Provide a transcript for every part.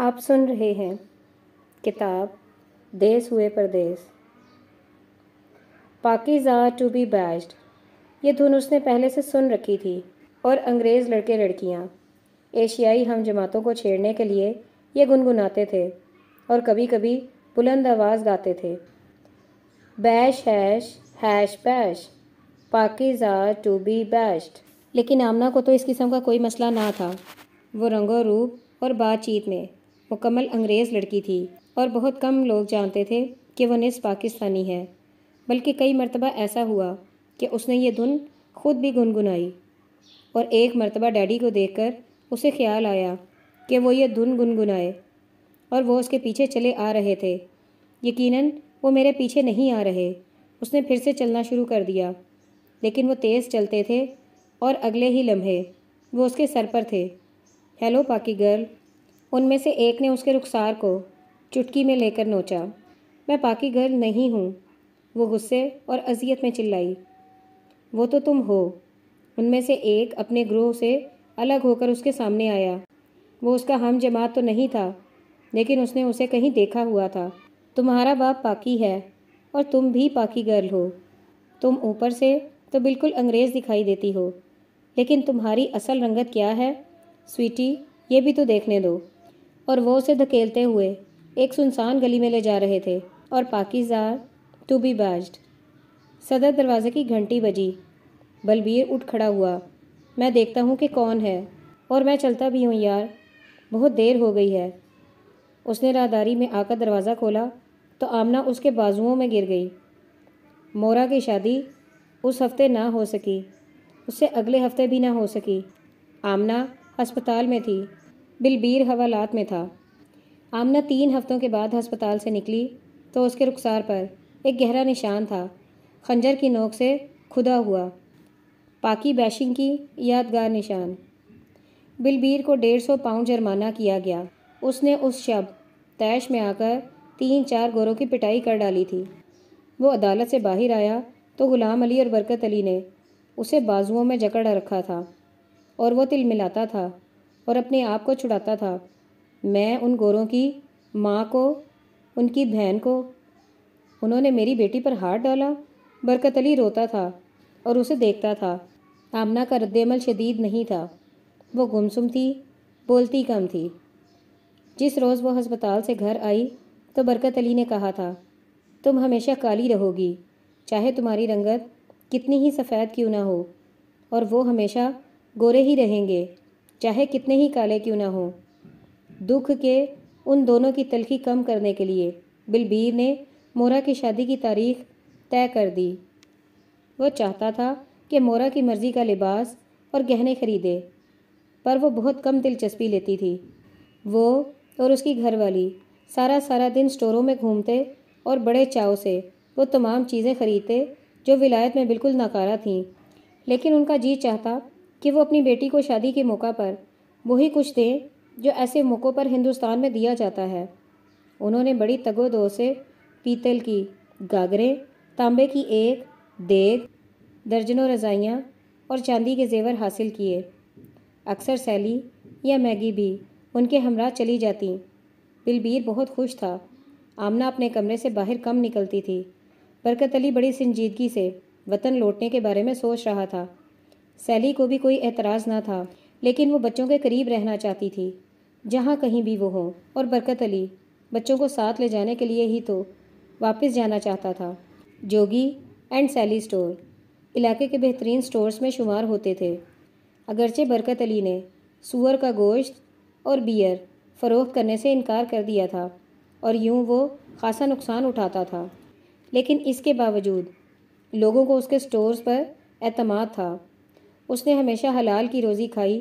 आप सुन रहे हैं किताब देश हुए परदेश पाकिज़ा टू बी बैज्ड ये धुन उसने पहले से सुन रखी थी और अंग्रेज़ लड़के लड़कियाँ एशियाई हम जमातों को छेड़ने के लिए ये गुनगुनाते थे और कभी कभी बुलंद आवाज़ गाते थे bash hash hash bash Pakeezah to be bashed लेकिन आमना को तो इस किस्म का कोई मसला ना था वो रंगो रूप और बातचीत में मुकम्मल अंग्रेज़ लड़की थी और बहुत कम लोग जानते थे कि वह निस पाकिस्तानी है बल्कि कई मरतबा ऐसा हुआ कि उसने ये धुन खुद भी गुनगुनाई और एक मरतबा डैडी को देखकर उसे ख्याल आया कि वो ये धुन गुनगुनाए और वो उसके पीछे चले आ रहे थे यकीनन वो मेरे पीछे नहीं आ रहे उसने फिर से चलना शुरू कर दिया लेकिन वो तेज़ चलते थे और अगले ही लम्हे वो उसके सर पर थे हेलो पाकि गर्ल उनमें से एक ने उसके रुखसार को चुटकी में लेकर नोचा मैं पाकी घर नहीं हूँ वो गुस्से और अजियत में चिल्लाई वो तो तुम हो उनमें से एक अपने ग्रोह से अलग होकर उसके सामने आया वो उसका हम जमात तो नहीं था लेकिन उसने उसे कहीं देखा हुआ था तुम्हारा बाप पाकी है और तुम भी पाकी गर्ल हो तुम ऊपर से तो बिल्कुल अंग्रेज़ दिखाई देती हो लेकिन तुम्हारी असल रंगत क्या है स्वीटी ये भी तो देखने दो और वो उसे धकेलते हुए एक सुनसान गली में ले जा रहे थे और पाकिजार टू बी बाज्ड सदर दरवाज़े की घंटी बजी बलबीर उठ खड़ा हुआ मैं देखता हूँ कि कौन है और मैं चलता भी हूँ यार बहुत देर हो गई है उसने राहदारी में आकर दरवाज़ा खोला तो आमना उसके बाजुओं में गिर गई मोरा की शादी उस हफ्ते ना हो सकी उससे अगले हफ्ते भी ना हो सकी आमना अस्पताल में थी बिलबीर हवालात में था आमना तीन हफ्तों के बाद अस्पताल से निकली तो उसके रुखसार पर एक गहरा निशान था खंजर की नोक से खुदा हुआ पाकि बैशिंग की यादगार निशान बिलबीर को डेढ़ सौ पाउंड जुर्माना किया गया उसने उस शब तैश में आकर तीन चार गोरों की पिटाई कर डाली थी वो अदालत से बाहर आया तो गुलाम अली और बरकत अली ने उसे बाजुओं में जकड़ रखा था और वो तिल मिलाता था और अपने आप को छुड़ाता था मैं उन गोरों की माँ को उनकी बहन को उन्होंने मेरी बेटी पर हाथ डाला बरकत अली रोता था और उसे देखता था आमना का रद्दमल शदीद नहीं था वो गुमसुम थी बोलती कम थी जिस रोज़ वो हस्पताल से घर आई तो बरकत अली ने कहा था तुम हमेशा काली रहोगी चाहे तुम्हारी रंगत कितनी ही सफ़ेद क्यों ना हो और वो हमेशा गोरे ही रहेंगे चाहे कितने ही काले क्यों ना हों दुख के उन दोनों की तलखी कम करने के लिए बिलबीर ने मोरा की शादी की तारीख तय कर दी वह चाहता था कि मोरा की मर्ज़ी का लिबास और गहने खरीदे पर वो बहुत कम दिलचस्पी लेती थी वो और उसकी घरवाली सारा सारा दिन स्टोरों में घूमते और बड़े चाव से वो तमाम चीज़ें खरीदते जो विलायत में बिल्कुल नाकारा थीं लेकिन उनका जी चाहता कि वो अपनी बेटी को शादी के मौका पर वही कुछ दें जो ऐसे मौक़ों पर हिंदुस्तान में दिया जाता है उन्होंने बड़ी तगो दो से पीतल की गागरें तांबे की एक देग दर्जनों रज़ाइयाँ और चांदी के जेवर हासिल किए अक्सर सैली या मैगी भी उनके हमरा चली जाती बिलबीर बहुत खुश था आमना अपने कमरे से बाहर कम निकलती थी बरकत अली बड़ी संजीदगी से वतन लौटने के बारे में सोच रहा था सैली को भी कोई एतराज़ ना था लेकिन वो बच्चों के करीब रहना चाहती थी जहाँ कहीं भी वो हो और बरकत अली बच्चों को साथ ले जाने के लिए ही तो वापस जाना चाहता था जोगी एंड सैली स्टोर इलाके के बेहतरीन स्टोर्स में शुमार होते थे अगरचे बरकत अली ने सूअर का गोश्त और बियर फ़रोख्त करने से इनकार कर दिया था और यूं वो खासा नुकसान उठाता था लेकिन इसके बावजूद लोगों को उसके स्टोर्स पर अतमाद था उसने हमेशा हलाल की रोज़ी खाई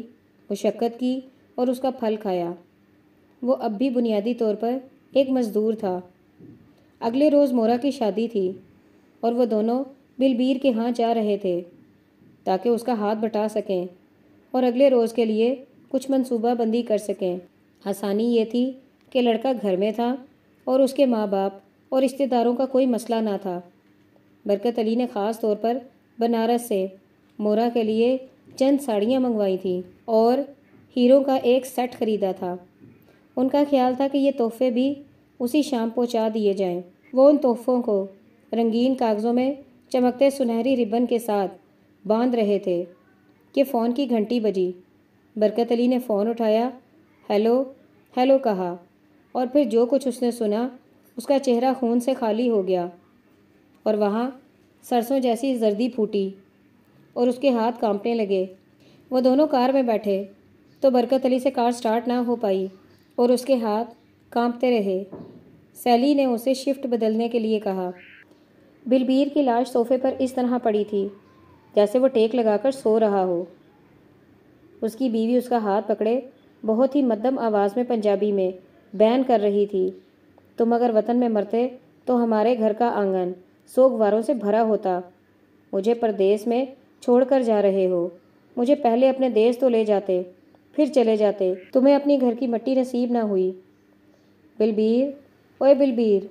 मुशक्क़त की और उसका फल खाया वो अब भी बुनियादी तौर पर एक मज़दूर था अगले रोज़ मोरा की शादी थी और वो दोनों बिलबीर के यहाँ जा रहे थे ताकि उसका हाथ बटा सकें और अगले रोज़ के लिए कुछ बंदी कर सकें आसानी ये थी कि लड़का घर में था और उसके माँ बाप और रिश्तेदारों का कोई मसला ना था बरकत अली ने ख़ास तौर पर बनारस से मोरा के लिए चंद साड़ियाँ मंगवाई थी और हीरो का एक सेट खरीदा था उनका ख्याल था कि ये तोहफे भी उसी शाम पहुँचा दिए जाएं। वो उन तोहफ़ों को रंगीन कागज़ों में चमकते सुनहरी रिबन के साथ बांध रहे थे कि फ़ोन की घंटी बजी बरकत अली ने फ़ोन उठाया हेलो हेलो कहा और फिर जो कुछ उसने सुना उसका चेहरा खून से खाली हो गया और वहाँ सरसों जैसी जर्दी फूटी और उसके हाथ कांपने लगे वो दोनों कार में बैठे तो बरकत अली से कार स्टार्ट ना हो पाई और उसके हाथ कांपते रहे सैली ने उसे शिफ्ट बदलने के लिए कहा बिलबीर की लाश सोफे पर इस तरह पड़ी थी जैसे वो टेक लगाकर सो रहा हो उसकी बीवी उसका हाथ पकड़े बहुत ही मध्यम आवाज़ में पंजाबी में बैन कर रही थी तुम अगर वतन में मरते तो हमारे घर का आंगन सोगवारों से भरा होता मुझे प्रदेश में छोड़कर जा रहे हो मुझे पहले अपने देश तो ले जाते फिर चले जाते तुम्हें अपनी घर की मट्टी नसीब ना हुई बिलबीर ओए बिलबीर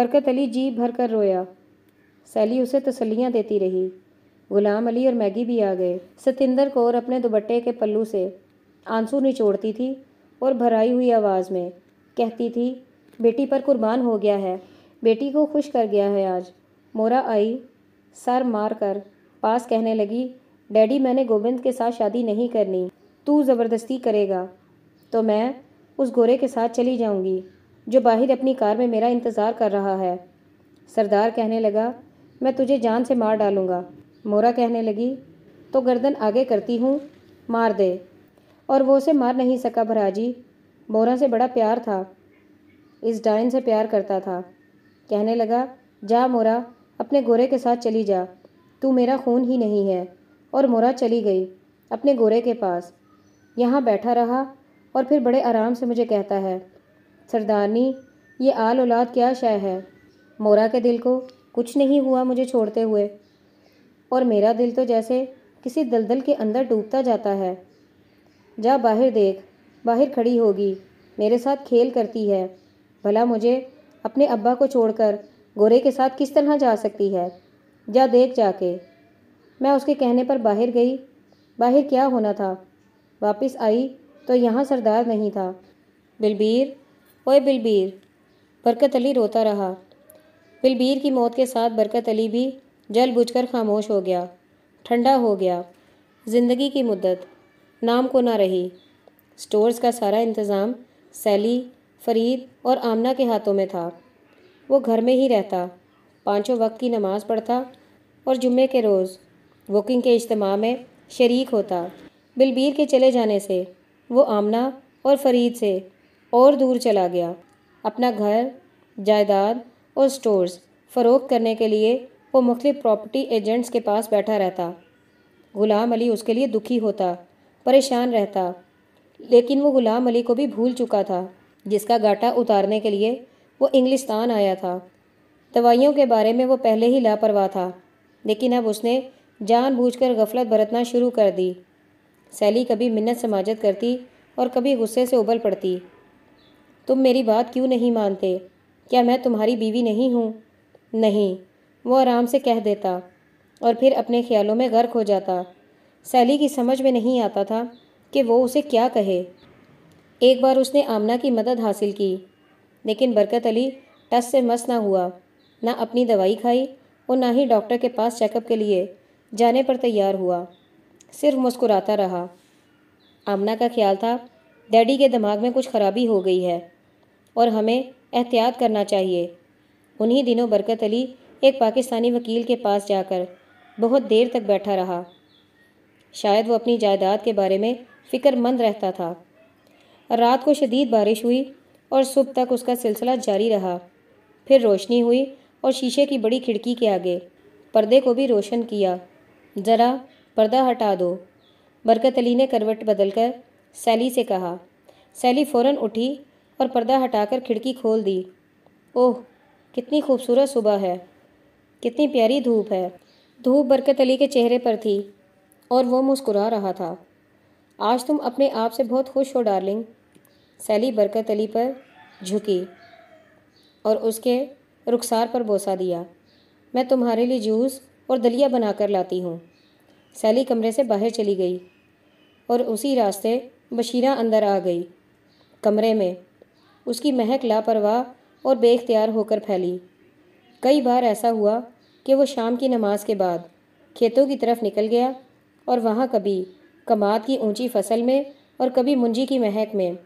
बरकत अली जी भर कर रोया सैली उसे तसलियाँ देती रही गुलाम अली और मैगी भी आ गए सतिंदर कौर अपने दुबट्टे के पल्लू से आंसू निचोड़ती थी और भराई हुई आवाज़ में कहती थी बेटी पर कुर्बान हो गया है बेटी को खुश कर गया है आज मोरा आई सर मार कर पास कहने लगी डैडी मैंने गोविंद के साथ शादी नहीं करनी तू ज़बरदस्ती करेगा तो मैं उस गोरे के साथ चली जाऊंगी जो बाहर अपनी कार में मेरा इंतज़ार कर रहा है सरदार कहने लगा मैं तुझे जान से मार डालूंगा मोरा कहने लगी तो गर्दन आगे करती हूँ मार दे और वो उसे मार नहीं सका भराजी मोरा से बड़ा प्यार था इस डायन से प्यार करता था कहने लगा जा मोरा अपने गोरे के साथ चली जा तू मेरा खून ही नहीं है और मोरा चली गई अपने गोरे के पास यहाँ बैठा रहा और फिर बड़े आराम से मुझे कहता है सरदारनी ये आल औलाद क्या शय है मोरा के दिल को कुछ नहीं हुआ मुझे छोड़ते हुए और मेरा दिल तो जैसे किसी दलदल के अंदर डूबता जाता है जा बाहर देख बाहर खड़ी होगी मेरे साथ खेल करती है भला मुझे अपने अब्बा को छोड़कर गोरे के साथ किस तरह जा सकती है जा देख जाके मैं उसके कहने पर बाहर गई बाहर क्या होना था वापस आई तो यहाँ सरदार नहीं था बिलबीर ओए बिलबीर बरकत अली रोता रहा बिलबीर की मौत के साथ बरकत अली भी जल बुझकर खामोश हो गया ठंडा हो गया ज़िंदगी की मुद्दत नाम को ना रही स्टोर्स का सारा इंतज़ाम सैली फरीद और आमना के हाथों में था वो घर में ही रहता पाँचों वक्त की नमाज़ पढ़ता और जुम्मे के रोज़ वॉकिंग के इज्तम में शरीक होता बिलबीर के चले जाने से वो आमना और फरीद से और दूर चला गया अपना घर जायदाद और स्टोर्स फ़रोख करने के लिए वो मुख्तु प्रॉपर्टी एजेंट्स के पास बैठा रहता ग़ुलाम अली उसके लिए दुखी होता परेशान रहता लेकिन वो ग़ुलाम अली को भी भूल चुका था जिसका गाटा उतारने के लिए वो इंग्लिस्तान आया था दवाइयों के बारे में वो पहले ही लापरवाह था लेकिन अब उसने जानबूझकर गफलत बरतना शुरू कर दी सैली कभी मिन्नत समाजत करती और कभी गुस्से से उबल पड़ती तुम मेरी बात क्यों नहीं मानते क्या मैं तुम्हारी बीवी नहीं हूँ नहीं वो आराम से कह देता और फिर अपने ख्यालों में गर्क हो जाता सैली की समझ में नहीं आता था कि वो उसे क्या कहे एक बार उसने आमना की मदद हासिल की लेकिन बरकत अली टस से मस ना हुआ ना अपनी दवाई खाई और ना ही डॉक्टर के पास चेकअप के लिए जाने पर तैयार हुआ सिर्फ मुस्कुराता रहा आमना का ख्याल था डैडी के दिमाग में कुछ खराबी हो गई है और हमें एहतियात करना चाहिए उन्हीं दिनों बरकत अली एक पाकिस्तानी वकील के पास जाकर बहुत देर तक बैठा रहा शायद वो अपनी जायदाद के बारे में फ़िक्रमंद रहता था रात को शदीद बारिश हुई और सुबह तक उसका सिलसिला जारी रहा फिर रोशनी हुई और शीशे की बड़ी खिड़की के आगे पर्दे को भी रोशन किया ज़रा पर्दा हटा दो बरकत अली ने करवट बदलकर सैली से कहा सैली फ़ौरन उठी और पर्दा हटाकर खिड़की खोल दी ओह कितनी खूबसूरत सुबह है कितनी प्यारी धूप है धूप बरकत अली के चेहरे पर थी और वो मुस्कुरा रहा था आज तुम अपने आप से बहुत खुश हो डार्लिंग सैली बरकत अली पर झुकी और उसके रुखसार पर बोसा दिया मैं तुम्हारे लिए जूस और दलिया बनाकर लाती हूँ सैली कमरे से बाहर चली गई और उसी रास्ते बशीरा अंदर आ गई कमरे में उसकी महक लापरवाह और बेख्तियार होकर फैली कई बार ऐसा हुआ कि वो शाम की नमाज के बाद खेतों की तरफ निकल गया और वहाँ कभी कमाद की ऊंची फसल में और कभी मुंजी की महक में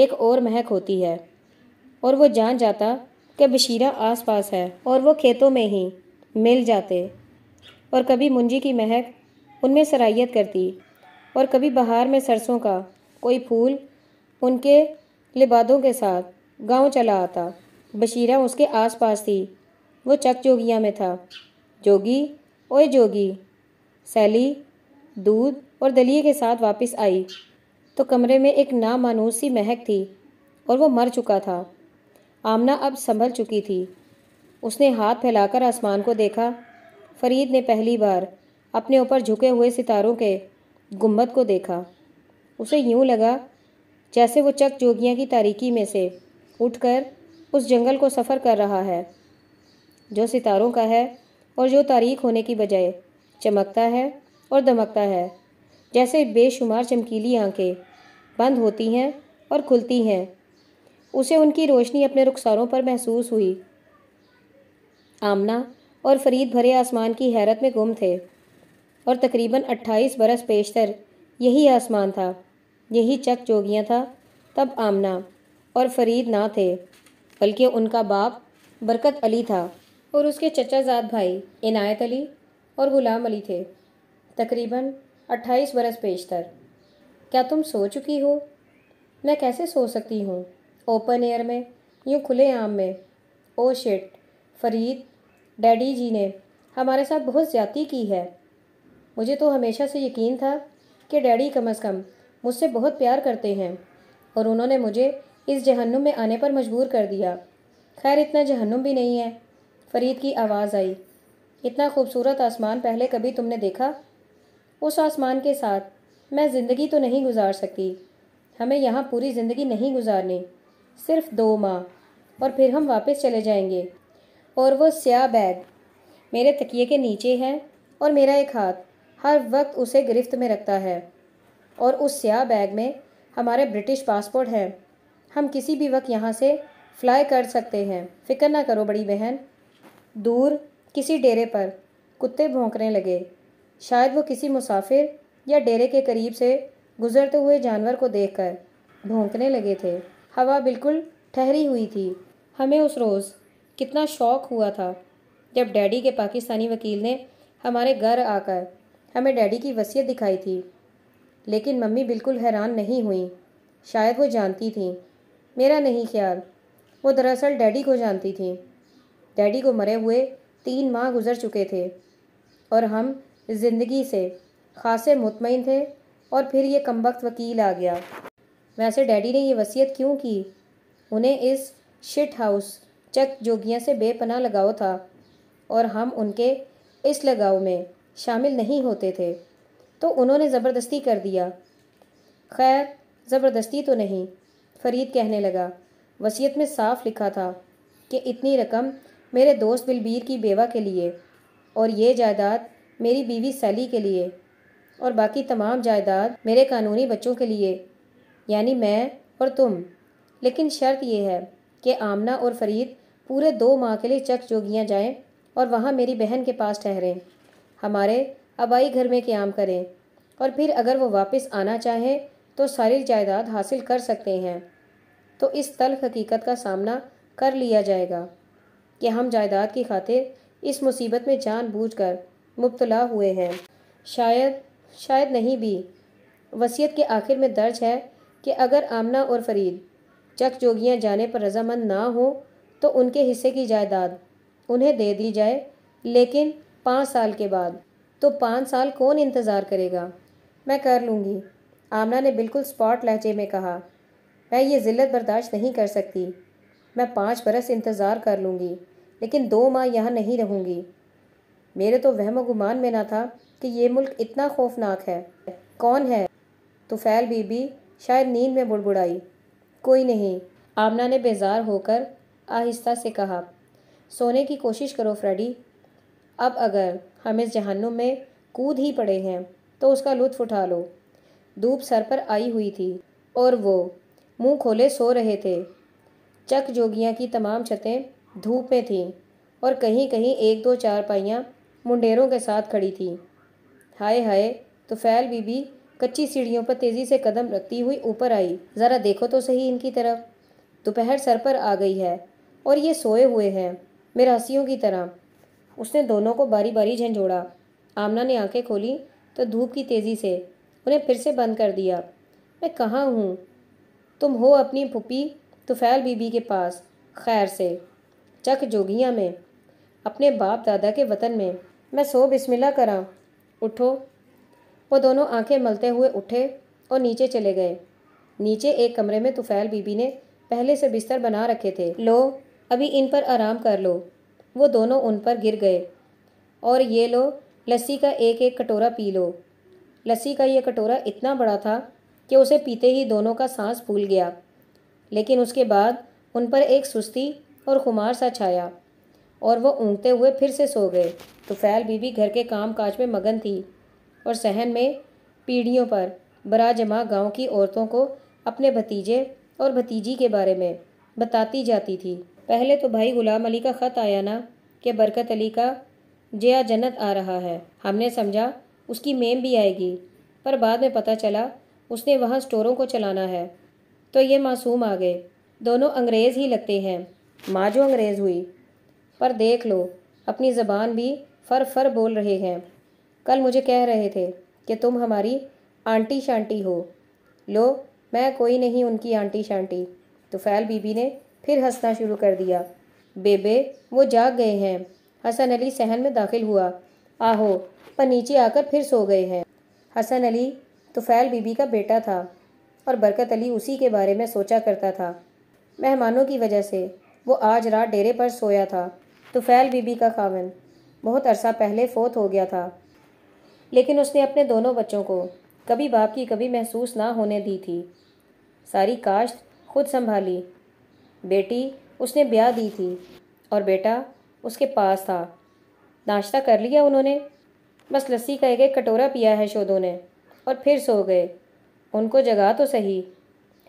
एक और महक होती है और वो जान जाता कि बशीरा आस पास है और वो खेतों में ही मिल जाते और कभी मुंजी की महक उनमें सराहियत करती और कभी बहार में सरसों का कोई फूल उनके लिबादों के साथ गांव चला आता बशीरा उसके आस पास थी वो चक जोगिया में था जोगी ओए जोगी सैली दूध और दलिए के साथ वापस आई तो कमरे में एक नामानूस महक थी और वो मर चुका था आमना अब संभल चुकी थी उसने हाथ फैलाकर आसमान को देखा फरीद ने पहली बार अपने ऊपर झुके हुए सितारों के गुम्बद को देखा उसे यूं लगा जैसे वो चक जोगियाँ की तारीकी में से उठकर उस जंगल को सफ़र कर रहा है जो सितारों का है और जो तारीख होने की बजाय चमकता है और दमकता है जैसे बेशुमार चमकीली आंखें बंद होती हैं और खुलती हैं उसे उनकी रोशनी अपने रुखसारों पर महसूस हुई आमना और फरीद भरे आसमान की हैरत में गुम थे और तकरीबन 28 बरस पेशतर यही आसमान था यही चक जोगियाँ था तब आमना और फरीद ना थे बल्कि उनका बाप बरकत अली था और उसके चचाजाद भाई इनायत अली और ग़ुलाम अली थे तकरीबन 28 बरस पेशतर क्या तुम सो चुकी हो मैं कैसे सो सकती हूँ ओपन एयर में यूँ खुले आम में oh shit Farid daddy ji ने हमारे साथ बहुत ज़्यादी की है मुझे तो हमेशा से यकीन था कि डैडी कम अज़ कम मुझसे बहुत प्यार करते हैं और उन्होंने मुझे इस जहन्नुम में आने पर मजबूर कर दिया खैर इतना जहन्नुम भी नहीं है फरीद की आवाज़ आई इतना खूबसूरत आसमान पहले कभी तुमने देखा उस आसमान के साथ मैं ज़िंदगी तो नहीं गुजार सकती हमें यहाँ पूरी ज़िंदगी नहीं गुजारनी सिर्फ दो माह और फिर हम वापस चले जाएंगे और वो स्या बैग मेरे तकिए के नीचे है और मेरा एक हाथ हर वक्त उसे गिरफ्त में रखता है और उस स्या बैग में हमारे ब्रिटिश पासपोर्ट है हम किसी भी वक्त यहाँ से फ्लाई कर सकते हैं फिक्र ना करो बड़ी बहन दूर किसी डेरे पर कुत्ते भोंकने लगे शायद वो किसी मुसाफिर या डेरे के करीब से गुजरते हुए जानवर को देखकर भोंकने लगे थे हवा बिल्कुल ठहरी हुई थी हमें उस रोज़ कितना शौक हुआ था जब डैडी के पाकिस्तानी वकील ने हमारे घर आकर हमें डैडी की वसीयत दिखाई थी लेकिन मम्मी बिल्कुल हैरान नहीं हुई शायद वो जानती थी मेरा नहीं ख्याल वो दरअसल डैडी को जानती थी डैडी को मरे हुए तीन माह गुजर चुके थे और हम ज़िंदगी से खासे मुतमिन थे और फिर ये कमबख्त वकील आ गया वैसे डैडी ने ये वसीयत क्यों की उन्हें इस शिट हाउस चक जोगियाँ से बेपना लगाव था और हम उनके इस लगाव में शामिल नहीं होते थे तो उन्होंने ज़बरदस्ती कर दिया खैर ज़बरदस्ती तो नहीं फरीद कहने लगा वसीयत में साफ लिखा था कि इतनी रकम मेरे दोस्त बिलबीर की बेवा के लिए और ये जायदाद मेरी बीवी सैली के लिए और बाकी तमाम जायदाद मेरे कानूनी बच्चों के लिए यानी मैं और तुम लेकिन शर्त यह है कि आमना और फरीद पूरे दो माह के लिए चक जोगियाँ जाएँ और वहाँ मेरी बहन के पास ठहरें हमारे आबाई घर में क्याम करें और फिर अगर वो वापस आना चाहें तो सारी जायदाद हासिल कर सकते हैं तो इस तल्ख हकीकत का सामना कर लिया जाएगा कि हम जायदाद की खातिर इस मुसीबत में जानबूझकर मुबतला हुए हैं शायद शायद नहीं भी वसीयत के आखिर में दर्ज है कि अगर आमना और फरीद चक जोगियाँ जाने पर रजामंद ना हो तो उनके हिस्से की जायदाद उन्हें दे दी जाए लेकिन पाँच साल के बाद तो पाँच साल कौन इंतज़ार करेगा मैं कर लूँगी आमना ने बिल्कुल स्पॉट लहजे में कहा मैं ये ज़िल्लत बर्दाश्त नहीं कर सकती मैं पाँच बरस इंतज़ार कर लूँगी लेकिन दो माह यहाँ नहीं रहूँगी मेरे तो वहम गुमान में ना था कि ये मुल्क इतना खौफनाक है कौन है तुफैल तो बीबी शायद नींद में बुड़बुड़ाई कोई नहीं आमना ने बेजार होकर आहिस्ता से कहा सोने की कोशिश करो फ्रेडी अब अगर हम इस जहनुम में कूद ही पड़े हैं तो उसका लुत्फ उठा लो धूप सर पर आई हुई थी और वो मुंह खोले सो रहे थे चक जोगियाँ की तमाम छतें धूप में थीं और कहीं कहीं एक दो चार पाइयाँ मुंडेरों के साथ खड़ी थीं हाय हाय तो फैल बीबी कच्ची सीढ़ियों पर तेज़ी से कदम रखती हुई ऊपर आई ज़रा देखो तो सही इनकी तरफ दोपहर सर पर आ गई है और ये सोए हुए हैं मेरा हंसियों की तरह उसने दोनों को बारी बारी झंझोड़ा आमना ने आंखें खोली तो धूप की तेज़ी से उन्हें फिर से बंद कर दिया मैं कहाँ हूँ तुम हो अपनी फुपी तुफैल बीबी के पास खैर से चक जोगिया में अपने बाप दादा के वतन में मैं सो बिस्मिल्ला करा उठो वो दोनों आंखें मलते हुए उठे और नीचे चले गए नीचे एक कमरे में तुफैल बीबी ने पहले से बिस्तर बना रखे थे लो अभी इन पर आराम कर लो वो दोनों उन पर गिर गए और ये लो लस्सी का एक एक कटोरा पी लो लस्सी का ये कटोरा इतना बड़ा था कि उसे पीते ही दोनों का सांस फूल गया लेकिन उसके बाद उन पर एक सुस्ती और खुमार सा छाया और वो ऊँगते हुए फिर से सो गए तो फैल बीबी घर के काम काज में मगन थी और सहन में पीढ़ियों पर बरा जमा गाँव की औरतों को अपने भतीजे और भतीजी के बारे में बताती जाती थी पहले तो भाई गुलाम अली का ख़त आया ना कि बरकत अली का जया जन्नत आ रहा है हमने समझा उसकी मेम भी आएगी पर बाद में पता चला उसने वहाँ स्टोरों को चलाना है तो ये मासूम आ गए दोनों अंग्रेज़ ही लगते हैं माँ जो अंग्रेज़ हुई पर देख लो अपनी ज़बान भी फर फर बोल रहे हैं कल मुझे कह रहे थे कि तुम हमारी आंटी शांटी हो लो मैं कोई नहीं उनकी आंटी शांटी तो फैल बीबी ने फिर हंसना शुरू कर दिया बेबे वो जाग गए हैं हसन अली सहन में दाखिल हुआ आहो पर नीचे आकर फिर सो गए हैं हसन अली तुफैल तो बीबी का बेटा था और बरकत अली उसी के बारे में सोचा करता था मेहमानों की वजह से वो आज रात डेरे पर सोया था तुफैल तो बीबी का खावन बहुत अरसा पहले फोत हो गया था लेकिन उसने अपने दोनों बच्चों को कभी बाप की कभी महसूस ना होने दी थी सारी काश्त खुद संभाली बेटी उसने ब्याह दी थी और बेटा उसके पास था नाश्ता कर लिया उन्होंने बस लस्सी का एक एक कटोरा पिया है शोधों ने और फिर सो गए उनको जगा तो सही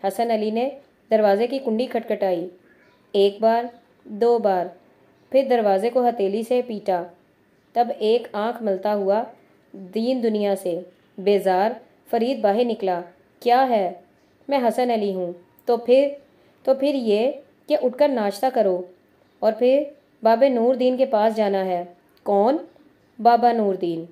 हसन अली ने दरवाज़े की कुंडी खटखटाई एक बार दो बार फिर दरवाज़े को हथेली से पीटा तब एक आंख मलता हुआ दीन दुनिया से बेजार फरीद बाहर निकला क्या है मैं हसन अली हूँ तो फिर तो फिर ये कि उठकर नाश्ता करो और फिर बाबे नूरदीन के पास जाना है कौन बाबा नूरदीन